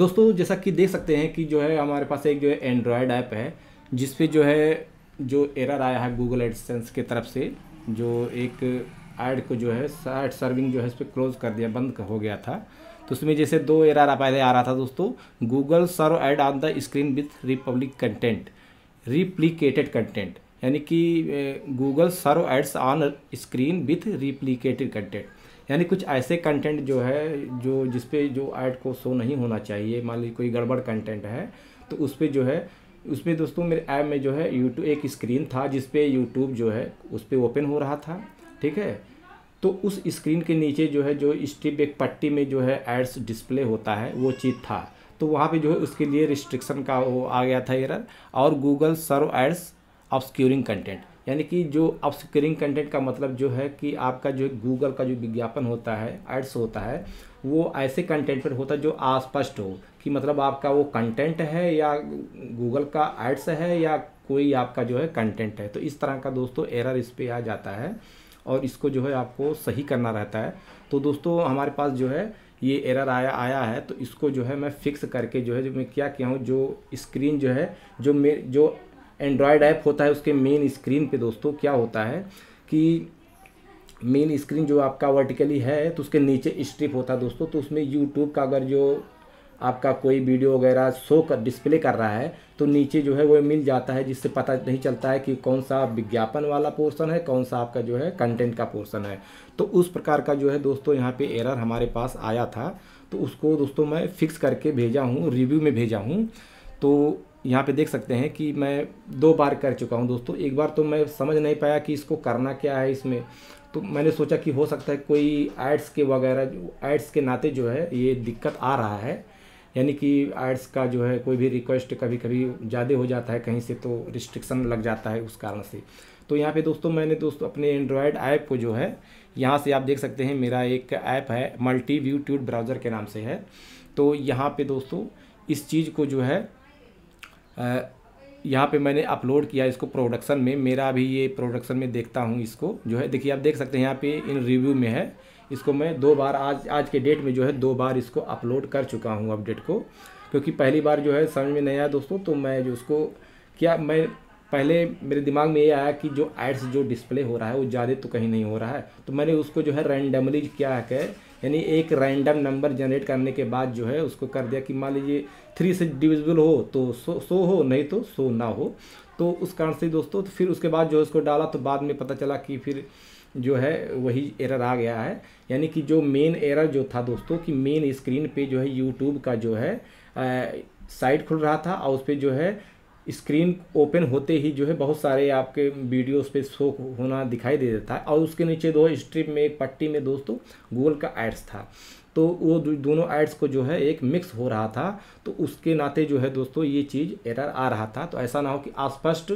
दोस्तों जैसा कि देख सकते हैं कि जो है हमारे पास एक जो है एंड्रॉयड ऐप है जिस पे जो है जो एरर आया है गूगल एडसेंस के तरफ से जो एक ऐड को जो है एड सर्विंग जो है इस पर क्लोज़ कर दिया बंद हो गया था तो उसमें जैसे दो एरर पहले आ रहा था दोस्तों Google serve ad on the screen with republic content replicated content यानी कि Google serve ads on screen with replicated content यानी कुछ ऐसे कंटेंट जो है जो जिस पे जो ऐड को शो नहीं होना चाहिए मान लीजिए कोई गड़बड़ कंटेंट है तो उस पर जो है उसमें दोस्तों मेरे ऐप में जो है यूट्यूब एक स्क्रीन था जिस पे यूट्यूब जो है उस पर ओपन हो रहा था ठीक है तो उस स्क्रीन के नीचे जो है जो स्टिप एक पट्टी में जो है एड्स डिस्प्ले होता है वो चीज़ था तो वहाँ पे जो है उसके लिए रिस्ट्रिक्शन का वो आ गया था एरर और Google serve ads of content यानी कि जो अपस्क्रिंग कंटेंट का मतलब जो है कि आपका जो गूगल का जो विज्ञापन होता है एड्स होता है वो ऐसे कंटेंट पर होता है जो अस्पष्ट हो कि मतलब आपका वो कंटेंट है या गूगल का एड्स है या कोई आपका जो है कंटेंट है तो इस तरह का दोस्तों एरर इस पर आ जाता है और इसको जो है आपको सही करना रहता है तो दोस्तों हमारे पास जो है ये एरर आया आया है तो इसको जो है मैं फिक्स करके जो है जो मैं क्या किया हूँ जो स्क्रीन जो है जो मे जो एंड्रॉयड ऐप होता है उसके मेन स्क्रीन पे दोस्तों क्या होता है कि मेन स्क्रीन जो आपका वर्टिकली है तो उसके नीचे स्ट्रिप होता है दोस्तों तो उसमें यूट्यूब का अगर जो आपका कोई वीडियो वगैरह शो कर डिस्प्ले कर रहा है तो नीचे जो है वो मिल जाता है जिससे पता नहीं चलता है कि कौन सा विज्ञापन वाला पोर्शन है कौन सा आपका जो है कंटेंट का पोर्शन है तो उस प्रकार का जो है दोस्तों यहाँ पे एरर हमारे पास आया था तो उसको दोस्तों मैं फिक्स करके भेजा हूँ रिव्यू में भेजा हूँ तो यहाँ पे देख सकते हैं कि मैं दो बार कर चुका हूँ दोस्तों एक बार तो मैं समझ नहीं पाया कि इसको करना क्या है इसमें तो मैंने सोचा कि हो सकता है कोई एड्स के वगैरह एड्स के नाते जो है ये दिक्कत आ रहा है यानी कि एड्स का जो है कोई भी रिक्वेस्ट कभी कभी ज़्यादा हो जाता है कहीं से तो रिस्ट्रिक्शन लग जाता है उस कारण से तो यहाँ पे दोस्तों मैंने दोस्तों अपने एंड्रॉयड ऐप को जो है यहाँ से आप देख सकते हैं मेरा एक ऐप है मल्टी व्यू ट्यूट ब्राउज़र के नाम से है तो यहाँ पे दोस्तों इस चीज़ को जो है यहाँ पे मैंने अपलोड किया इसको प्रोडक्शन में मेरा भी ये प्रोडक्शन में देखता हूँ इसको जो है देखिए आप देख सकते हैं यहाँ पे इन रिव्यू में है इसको मैं दो बार आज आज के डेट में जो है दो बार इसको अपलोड कर चुका हूँ अपडेट को क्योंकि पहली बार जो है समझ में नहीं आया दोस्तों तो मैं जो उसको क्या मैं पहले मेरे दिमाग में ये आया कि जो एड्स जो डिस्प्ले हो रहा है वो ज़्यादा तो कहीं नहीं हो रहा है तो मैंने उसको जो है रैंडमली क्या है यानी एक रैंडम नंबर जनरेट करने के बाद जो है उसको कर दिया कि मान लीजिए थ्री से डिविजिबल हो तो सो सो हो नहीं तो सो ना हो तो उस कारण से दोस्तों तो फिर उसके बाद जो है उसको डाला तो बाद में पता चला कि फिर जो है वही एरर आ गया है यानी कि जो मेन एरर जो था दोस्तों कि मेन स्क्रीन पे जो है यूट्यूब का जो है साइट खुल रहा था और उस पर जो है स्क्रीन ओपन होते ही जो है बहुत सारे आपके वीडियोस पे शो होना दिखाई दे देता है और उसके नीचे दो स्ट्रिप में एक पट्टी में दोस्तों गूगल का एड्स था तो वो दोनों एड्स को जो है एक मिक्स हो रहा था तो उसके नाते जो है दोस्तों ये चीज़ एरर आ रहा था तो ऐसा ना हो कि अस्पष्ट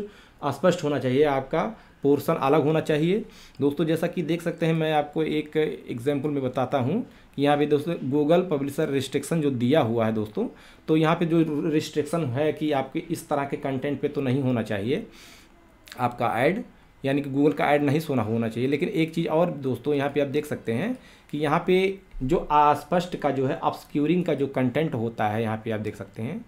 अस्पष्ट होना चाहिए आपका पोर्शन अलग होना चाहिए दोस्तों जैसा कि देख सकते हैं मैं आपको एक एग्जाम्पल में बताता हूँ कि यहाँ पे दोस्तों गूगल पब्लिशर रिस्ट्रिक्शन जो दिया हुआ है दोस्तों तो यहाँ पे जो रिस्ट्रिक्शन है कि आपके इस तरह के कंटेंट पे तो नहीं होना चाहिए आपका ऐड यानी कि गूगल का ऐड नहीं सोना होना चाहिए लेकिन एक चीज़ और दोस्तों यहाँ पे आप देख सकते हैं कि यहाँ पर जो आस्पष्ट का जो है अपस्क्यूरिंग का जो कंटेंट होता है यहाँ पे आप देख सकते हैं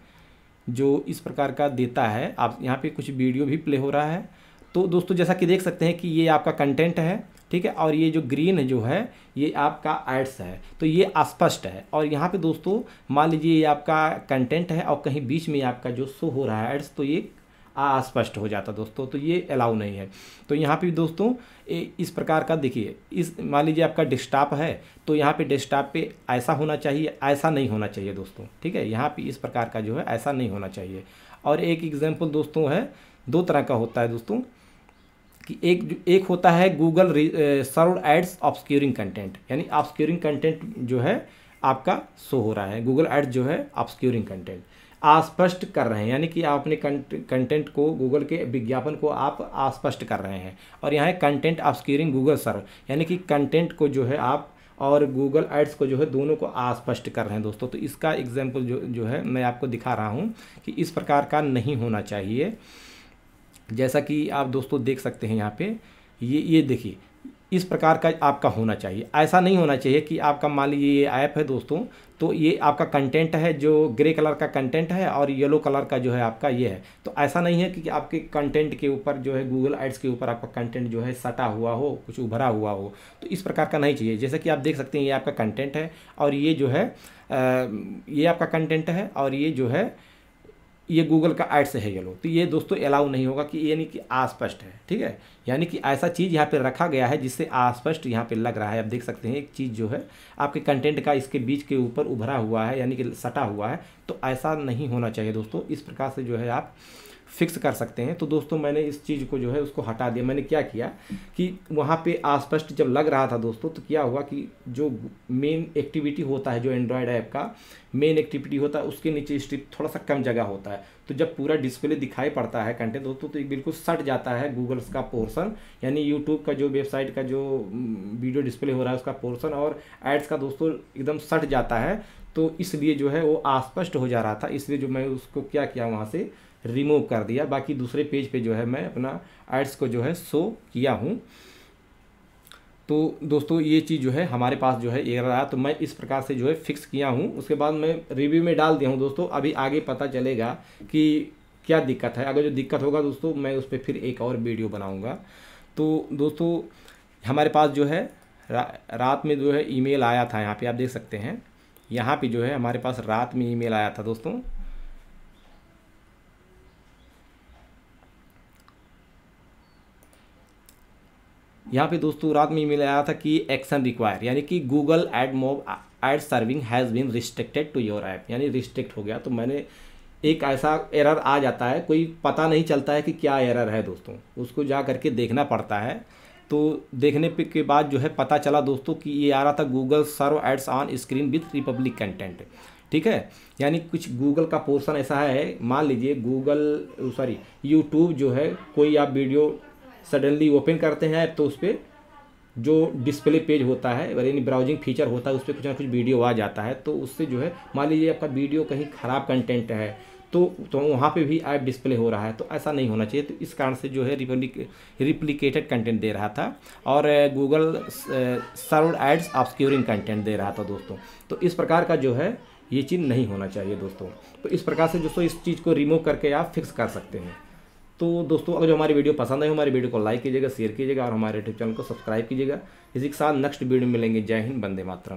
जो इस प्रकार का देता है आप यहाँ पर कुछ वीडियो भी प्ले हो रहा है तो दोस्तों जैसा कि देख सकते हैं कि ये आपका कंटेंट है ठीक है और ये जो ग्रीन जो है ये आपका एड्स है तो ये अस्पष्ट है और यहाँ पे दोस्तों मान लीजिए ये आपका कंटेंट है और कहीं बीच में आपका जो शो हो रहा है एड्स तो ये अस्पष्ट हो जाता दोस्तों तो ये अलाउ नहीं है तो यहाँ पे दोस्तों इस प्रकार का देखिए इस मान लीजिए आपका डेस्कटॉप है तो यहाँ पे डेस्कटॉप पे ऐसा होना चाहिए ऐसा नहीं होना चाहिए दोस्तों ठीक है यहाँ पे इस प्रकार का जो है ऐसा नहीं होना चाहिए और एक एग्जाम्पल दोस्तों है दो तरह का होता है दोस्तों कि एक एक होता है Google serve ads obscuring content यानी ऑब्सक्यूरिंग कंटेंट जो है आपका शो हो रहा है गूगल एड्स जो है ऑब्सक्यूरिंग कंटेंट आस्पष्ट कर रहे हैं यानी कि आप अपने कंटेंट को गूगल के विज्ञापन को आप आस्पष्ट कर रहे हैं और यहाँ है कंटेंट ऑब्सक्यूरिंग गूगल सर्व यानी कि कंटेंट को जो है आप और गूगल एड्स को जो है दोनों को आस्पष्ट कर रहे हैं दोस्तों तो इसका एग्जाम्पल जो जो है मैं आपको दिखा रहा हूँ कि इस प्रकार का नहीं होना चाहिए जैसा कि आप दोस्तों देख सकते हैं यहाँ पे ये ये देखिए इस प्रकार का आपका होना चाहिए ऐसा नहीं होना चाहिए कि आपका मान लीजिए ये ऐप है दोस्तों तो ये आपका कंटेंट है जो ग्रे कलर का कंटेंट है और येलो कलर का जो है आपका ये है तो ऐसा नहीं है कि आपके कंटेंट के ऊपर जो है गूगल एड्स के ऊपर आपका कंटेंट जो है सटा हुआ हो कुछ उभरा हुआ हो तो इस प्रकार का नहीं चाहिए जैसा कि आप देख सकते हैं ये आपका कंटेंट है और ये जो है ये आपका कंटेंट है और ये जो है ये गूगल का एड्स है ये लोग तो ये दोस्तों अलाउ नहीं होगा कि यानी कि आस्पष्ट है ठीक है यानी कि ऐसा चीज़ यहाँ पे रखा गया है जिससे आस्पष्ट यहाँ पे लग रहा है आप देख सकते हैं एक चीज़ जो है आपके कंटेंट का इसके बीच के ऊपर उभरा हुआ है यानी कि सटा हुआ है तो ऐसा नहीं होना चाहिए दोस्तों इस प्रकार से जो है आप फिक्स कर सकते हैं तो दोस्तों मैंने इस चीज़ को जो है उसको हटा दिया मैंने क्या किया कि वहाँ पे आस्पष्ट जब लग रहा था दोस्तों तो क्या हुआ कि जो मेन एक्टिविटी होता है जो एंड्रॉयड ऐप का मेन एक्टिविटी होता है उसके नीचे स्ट्रिप थोड़ा सा कम जगह होता है तो जब पूरा डिस्प्ले दिखाई पड़ता है कंटेंट दोस्तों तो एक बिल्कुल सट जाता है गूगल्स का पोर्सन यानी यूट्यूब का जो वेबसाइट का जो वीडियो mm, डिस्प्ले हो रहा है उसका पोर्सन और एड्स का दोस्तों एकदम सट जाता है तो इसलिए जो है वो अस्पष्ट हो जा रहा था इसलिए जो मैं उसको क्या किया वहाँ से रिमूव कर दिया बाकी दूसरे पेज पे जो है मैं अपना एड्स को जो है शो किया हूँ तो दोस्तों ये चीज़ जो है हमारे पास जो है ये रहा तो मैं इस प्रकार से जो है फिक्स किया हूँ उसके बाद मैं रिव्यू में डाल दिया हूँ दोस्तों अभी आगे पता चलेगा कि क्या दिक्कत है अगर जो दिक्कत होगा दोस्तों मैं उस पर फिर एक और वीडियो बनाऊँगा तो दोस्तों हमारे पास जो है रा, रात में जो है ईमेल आया था यहाँ पे आप देख सकते हैं यहाँ पे जो है हमारे पास रात में ईमेल आया था दोस्तों यहाँ पे दोस्तों रात में ईमेल आया था कि एक्शन रिक्वायर यानी कि Google AdMob ad serving has been restricted to your app यानी रिस्ट्रिक्ट हो गया तो मैंने एक ऐसा एरर आ जाता है कोई पता नहीं चलता है कि क्या एरर है दोस्तों उसको जा करके देखना पड़ता है तो देखने पे के बाद जो है पता चला दोस्तों कि ये आ रहा था Google serve ads on screen with republic content ठीक है यानी कुछ गूगल का पोर्सन ऐसा है मान लीजिए गूगल सॉरी यूट्यूब जो है कोई आप वीडियो सडनली ओपन करते हैं तो उस पर जो डिस्प्ले पेज होता है यानी ब्राउजिंग फीचर होता है उस पर कुछ ना कुछ वीडियो आ जाता है तो उससे जो है मान लीजिए आपका वीडियो कहीं ख़राब कंटेंट है तो तो वहाँ पे भी ऐप डिस्प्ले हो रहा है तो ऐसा नहीं होना चाहिए तो इस कारण से जो है रिप्लिक रिप्लिकेटेड कंटेंट दे रहा था और Google serve ads obscuring content दे रहा था दोस्तों तो इस प्रकार का जो है ये चीज़ नहीं होना चाहिए दोस्तों तो इस प्रकार से दोस्तों इस चीज़ को रिमूव करके आप फिक्स कर सकते हैं तो दोस्तों अगर जो हमारी वीडियो पसंद आई हमारी वीडियो को लाइक कीजिएगा शेयर कीजिएगा और हमारे यूट्यूब चैनल को सब्सक्राइब कीजिएगा इसी के साथ नेक्स्ट वीडियो मिलेंगे जय हिंद बंदे मातरम